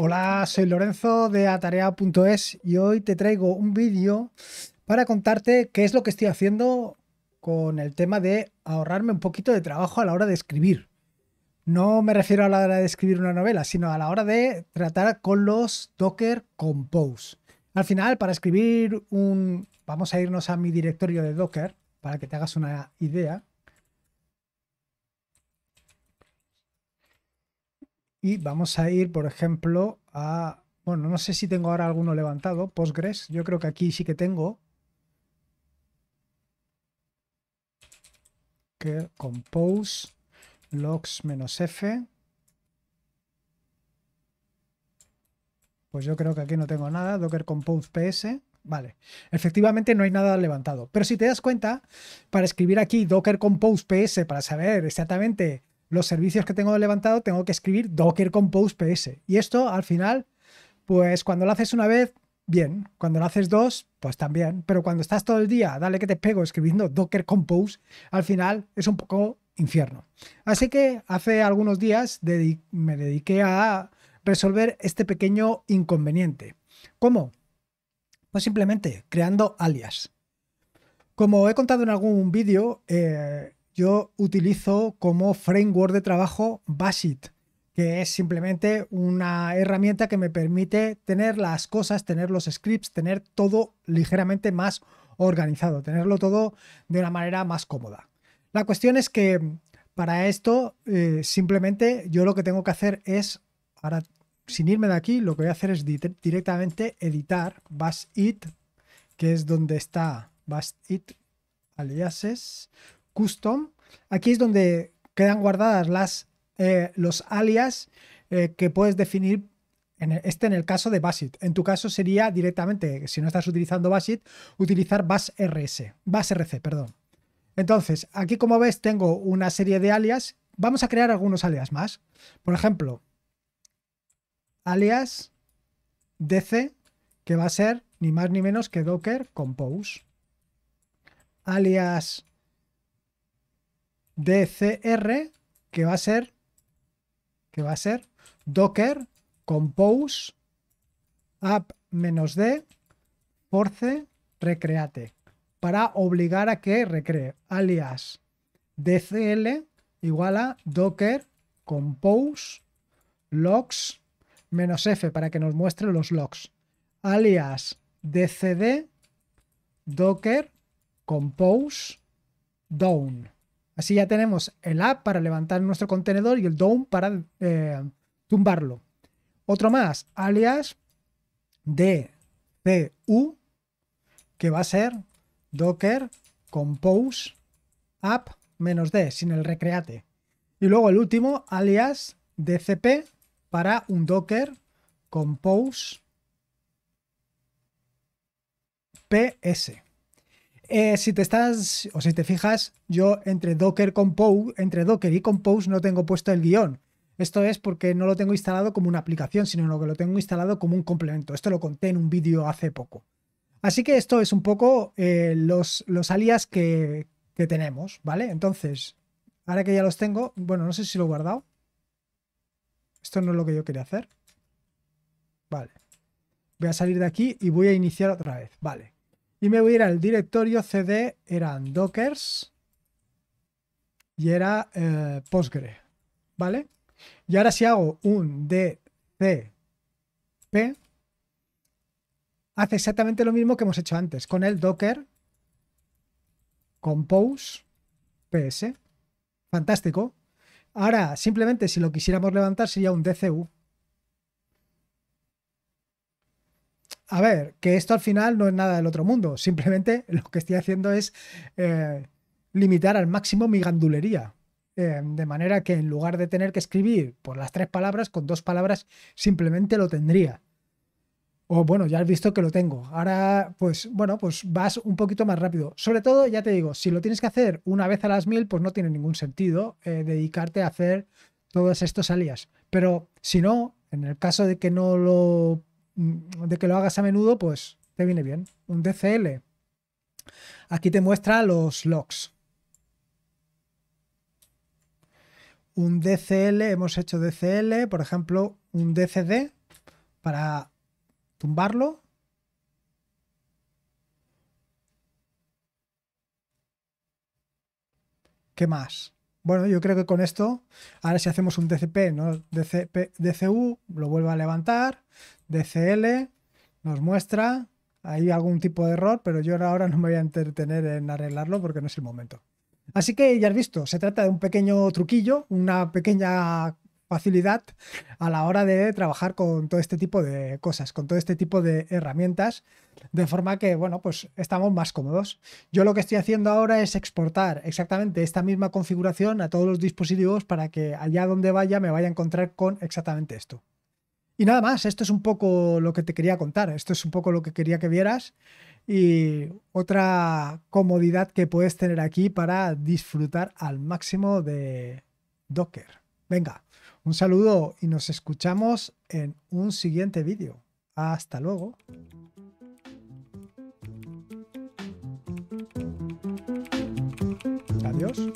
Hola, soy Lorenzo de atarea.es y hoy te traigo un vídeo para contarte qué es lo que estoy haciendo con el tema de ahorrarme un poquito de trabajo a la hora de escribir. No me refiero a la hora de escribir una novela, sino a la hora de tratar con los Docker Compose. Al final, para escribir un... Vamos a irnos a mi directorio de Docker para que te hagas una idea. vamos a ir, por ejemplo, a... Bueno, no sé si tengo ahora alguno levantado, Postgres. Yo creo que aquí sí que tengo. Que compose logs-f. Pues yo creo que aquí no tengo nada. Docker compose ps. Vale, efectivamente no hay nada levantado. Pero si te das cuenta, para escribir aquí Docker Compose PS para saber exactamente los servicios que tengo levantado, tengo que escribir Docker Compose PS. Y esto al final, pues cuando lo haces una vez, bien. Cuando lo haces dos, pues también. Pero cuando estás todo el día, dale que te pego escribiendo Docker Compose, al final es un poco infierno. Así que hace algunos días me dediqué a resolver este pequeño inconveniente. ¿Cómo? Pues simplemente creando alias. Como he contado en algún vídeo, eh, yo utilizo como framework de trabajo Bashit, que es simplemente una herramienta que me permite tener las cosas, tener los scripts, tener todo ligeramente más organizado, tenerlo todo de una manera más cómoda. La cuestión es que para esto eh, simplemente yo lo que tengo que hacer es, ahora sin irme de aquí, lo que voy a hacer es directamente editar Bashit, que es donde está Bashit aliases custom. Aquí es donde quedan guardadas las, eh, los alias eh, que puedes definir. En este en el caso de Basit. En tu caso sería directamente, si no estás utilizando Basit, utilizar BasRS, BasRC, perdón. Entonces, aquí como ves tengo una serie de alias. Vamos a crear algunos alias más. Por ejemplo, alias DC, que va a ser ni más ni menos que Docker Compose. Alias DCR, que va a ser, que va a ser Docker Compose app-d force recreate para obligar a que recree, alias DCL igual a docker compose logs menos F para que nos muestre los logs, alias DCD docker compose down. Así ya tenemos el app para levantar nuestro contenedor y el DOM para eh, tumbarlo. Otro más, alias DCU, que va a ser docker compose app menos D, sin el recreate. Y luego el último, alias DCP, para un docker compose PS. Eh, si te estás o si te fijas, yo entre Docker, Compose, entre Docker y Compose no tengo puesto el guión. Esto es porque no lo tengo instalado como una aplicación, sino que lo tengo instalado como un complemento. Esto lo conté en un vídeo hace poco. Así que esto es un poco eh, los, alias que, que tenemos, ¿vale? Entonces, ahora que ya los tengo, bueno, no sé si lo he guardado. Esto no es lo que yo quería hacer. Vale. Voy a salir de aquí y voy a iniciar otra vez. Vale. Y me voy a ir al directorio CD, eran Dockers y era eh, Postgre, ¿vale? Y ahora si hago un DCP, hace exactamente lo mismo que hemos hecho antes, con el Docker Compose PS. Fantástico. Ahora, simplemente si lo quisiéramos levantar sería un DCU. a ver, que esto al final no es nada del otro mundo. Simplemente lo que estoy haciendo es eh, limitar al máximo mi gandulería. Eh, de manera que en lugar de tener que escribir por las tres palabras, con dos palabras simplemente lo tendría. O bueno, ya has visto que lo tengo. Ahora, pues bueno, pues vas un poquito más rápido. Sobre todo, ya te digo, si lo tienes que hacer una vez a las mil, pues no tiene ningún sentido eh, dedicarte a hacer todos estos alias. Pero si no, en el caso de que no lo Mm, de que lo hagas a menudo, pues te viene bien. Un DCL. Aquí te muestra los logs. Un DCL, hemos hecho DCL, por ejemplo, un DCD para tumbarlo. ¿Qué más? Bueno, yo creo que con esto, ahora si hacemos un DCP, ¿no? DCP, DCU, lo vuelve a levantar, DCL, nos muestra, hay algún tipo de error, pero yo ahora no me voy a entretener en arreglarlo porque no es el momento. Así que ya has visto, se trata de un pequeño truquillo, una pequeña facilidad a la hora de trabajar con todo este tipo de cosas, con todo este tipo de herramientas, de forma que, bueno, pues estamos más cómodos. Yo lo que estoy haciendo ahora es exportar exactamente esta misma configuración a todos los dispositivos para que allá donde vaya me vaya a encontrar con exactamente esto. Y nada más, esto es un poco lo que te quería contar, esto es un poco lo que quería que vieras y otra comodidad que puedes tener aquí para disfrutar al máximo de Docker. Venga, un saludo y nos escuchamos en un siguiente vídeo. Hasta luego. Adiós.